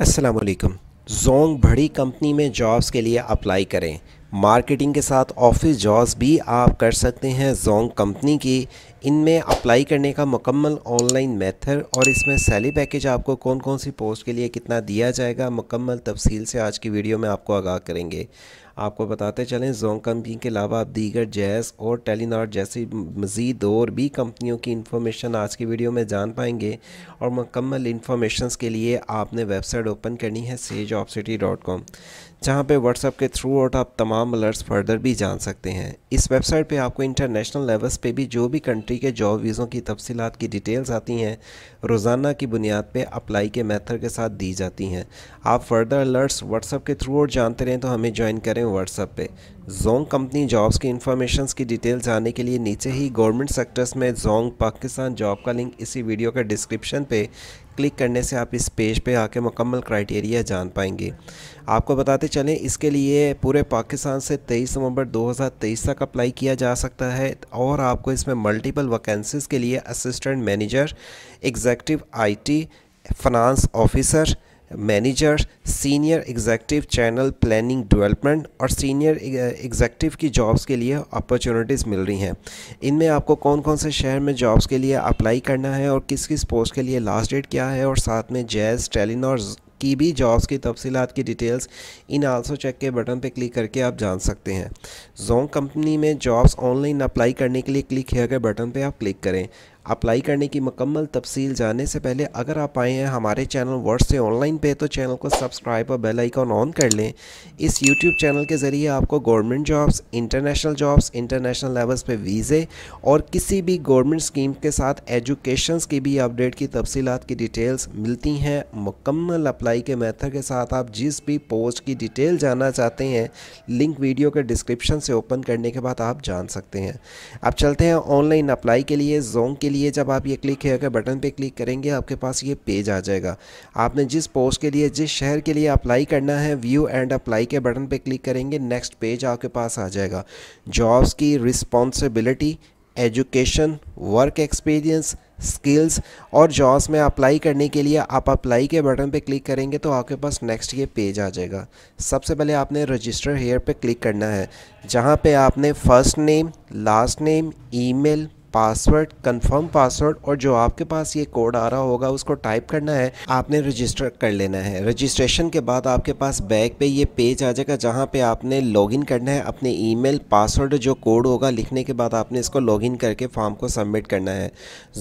असलकम जोंग बड़ी कंपनी में जॉब्स के लिए अप्लाई करें मार्केटिंग के साथ ऑफिस जॉब्स भी आप कर सकते हैं जोंग कंपनी की इनमें अप्लाई करने का मुकम्मल ऑनलाइन मेथड और इसमें सैली पैकेज आपको कौन कौन सी पोस्ट के लिए कितना दिया जाएगा मुकम्मल तफसील से आज की वीडियो में आपको आगाह करेंगे आपको बताते चलें जोंग कंपनी के अलावा आप दीगर जैस और टेलीनार जैसी मज़ीद और भी कंपनियों की इन्फॉर्मेशन आज की वीडियो में जान पाएंगे और मुकम्मल इन्फॉर्मेशन के लिए आपने वेबसाइट ओपन करनी है sage of city dot com जहाँ पर व्हाट्सअप के थ्रू आउट आप तमाम अलर्ट्स फर्दर भी जान सकते हैं इस वेबसाइट पर आपको इंटरनेशनल लेवल्स पर भी जो भी कंट्री कंट्री के जॉब वीज़ों की तफसीत की डिटेल्स आती हैं रोज़ाना की बुनियाद पर अप्लाई के मेथड के साथ दी जाती हैं आप फर्दर अलर्ट्स व्हाट्सअप के थ्रू और जानते रहें तो हमें ज्वाइन करें व्हाट्सअप पर जोंग कंपनी जॉब्स की इन्फॉर्मेशन की डिटेल्स आने के लिए नीचे ही गवर्नमेंट सेक्टर्स में जोंग पाकिस्तान जॉब का लिंक इसी वीडियो के डिस्क्रिप्शन पे क्लिक करने से आप इस पेज पे आके मुकम्मल क्राइटेरिया जान पाएंगे आपको बताते चलें इसके लिए पूरे पाकिस्तान से 23 नवंबर 2023 तक अप्लाई किया जा सकता है और आपको इसमें मल्टीपल वैकेंसीज़ के लिए assistant manager executive IT T officer manager senior executive channel planning development और सीनियर एग्जेक्टिव की जॉब्स के लिए अपॉर्चुनिटीज़ मिल रही हैं इनमें आपको कौन कौन से शहर में जॉब्स के लिए अप्लाई करना है और किस किस पोस्ट के लिए लास्ट डेट क्या है और साथ में जैज़ और की भी जॉब्स की तफसीत की डिटेल्स इन आल्सो चेक के बटन पर क्लिक करके आप जान सकते हैं जोंग कंपनी में जॉब्स ऑनलाइन अप्लाई करने के लिए क्लिक हेयर के बटन पर आप क्लिक करें अप्लाई करने की मकम्मल तफसील जानने से पहले अगर आप आए हैं हमारे चैनल वर्ड से ऑनलाइन पे तो चैनल को सब्सक्राइब और बेल आइकॉन ऑन कर लें इस यूट्यूब चैनल के ज़रिए आपको government jobs international jobs international levels पे वीज़े और किसी भी गवर्नमेंट स्कीम के साथ एजुकेशन की भी अपडेट की तफसीत की डिटेल्स मिलती हैं मुकम्मल अप्लाई के मेथड के साथ आप जिस भी पोस्ट की डिटेल जानना चाहते हैं लिंक वीडियो के डिस्क्रिप्शन से ओपन करने के बाद आप जान सकते हैं अब चलते हैं ऑनलाइन अप्लाई के लिए जोंग के लिए लिए जब आप ये क्लिक हेयर के बटन पे क्लिक करेंगे आपके पास ये पेज आ जाएगा आपने जिस पोस्ट के लिए जिस शहर के लिए अप्लाई करना है व्यू एंड अप्लाई के बटन पे क्लिक करेंगे नेक्स्ट पेज आपके पास आ जाएगा जॉब्स की responsibility education work experience skills और जॉब्स में अप्लाई करने के लिए आप अप्लाई के बटन पे क्लिक करेंगे तो आपके पास नेक्स्ट ये पेज आ जाएगा सबसे पहले आपने रजिस्टर हेयर पे क्लिक करना है जहाँ पे आपने first name last name email password confirm password और जो आपके पास ये कोड आ रहा होगा उसको टाइप करना है आपने रजिस्टर कर लेना है रजिस्ट्रेशन के बाद आपके पास बैक पे ये पेज आ जाएगा जहाँ पे आपने लॉगिन करना है अपने ईमेल पासवर्ड जो कोड होगा लिखने के बाद आपने इसको लॉगिन करके फॉर्म को सबमिट करना है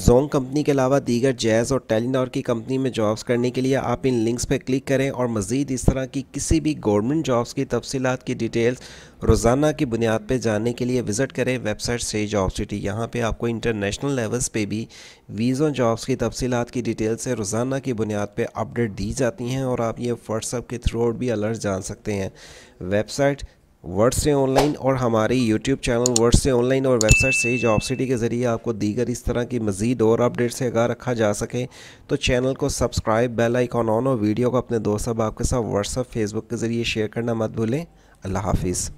जोंग कंपनी के अलावा दीगर जैज़ और टेलीनॉर की कंपनी में जॉब्स करने के लिए आप इन लिंक्स पर क्लिक करें और मज़ीद इस तरह की किसी भी गवर्नमेंट जॉब्स की तफसीत की डिटेल्स रोज़ाना की बुनियाद पर जानने के लिए विज़िट करें वेबसाइट से जॉब सिटी यहाँ पर आपको इंटरनेशनल लेवल्स पे भी वीज़ा जॉब्स की तफसीत की डिटेल से रोज़ाना की बुनियाद पर अपडेट दी जाती हैं और आप ये व्हाट्सअप के थ्रू भी अलर्ट जान सकते हैं वेबसाइट वर्ड से ऑनलाइन और हमारे यूट्यूब चैनल वर्ड से ऑनलाइन और वेबसाइट से जॉब सिटी के ज़रिए आपको दीगर इस तरह की मजीद और अपडेट से आगा रखा जा सके तो चैनल को सब्सक्राइब बेल आइकॉन ऑन और वीडियो को अपने दोस्त अब आपके साथ व्हाट्सअप फेसबुक के ज़रिए शेयर करना मत भूलें अल्लाह हाफिज़